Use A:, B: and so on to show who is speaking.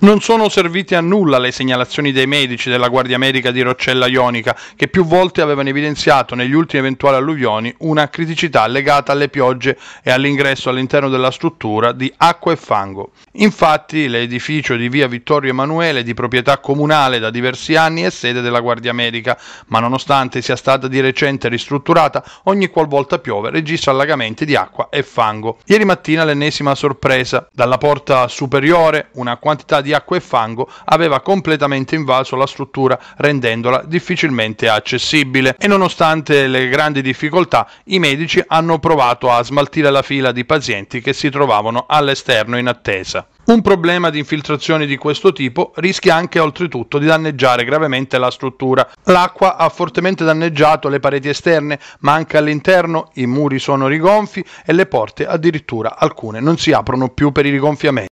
A: Non sono servite a nulla le segnalazioni dei medici della Guardia Medica di Roccella Ionica, che più volte avevano evidenziato negli ultimi eventuali alluvioni una criticità legata alle piogge e all'ingresso all'interno della struttura di acqua e fango. Infatti, l'edificio di via Vittorio Emanuele, di proprietà comunale da diversi anni, è sede della Guardia Medica, ma nonostante sia stata di recente ristrutturata, ogni qualvolta piove registra allagamenti di acqua e fango. Ieri mattina l'ennesima sorpresa. Dalla porta superiore una quantità di di acqua e fango aveva completamente invaso la struttura rendendola difficilmente accessibile e nonostante le grandi difficoltà i medici hanno provato a smaltire la fila di pazienti che si trovavano all'esterno in attesa. Un problema di infiltrazione di questo tipo rischia anche oltretutto di danneggiare gravemente la struttura. L'acqua ha fortemente danneggiato le pareti esterne, ma anche all'interno i muri sono rigonfi e le porte addirittura alcune non si aprono più per i rigonfiamenti.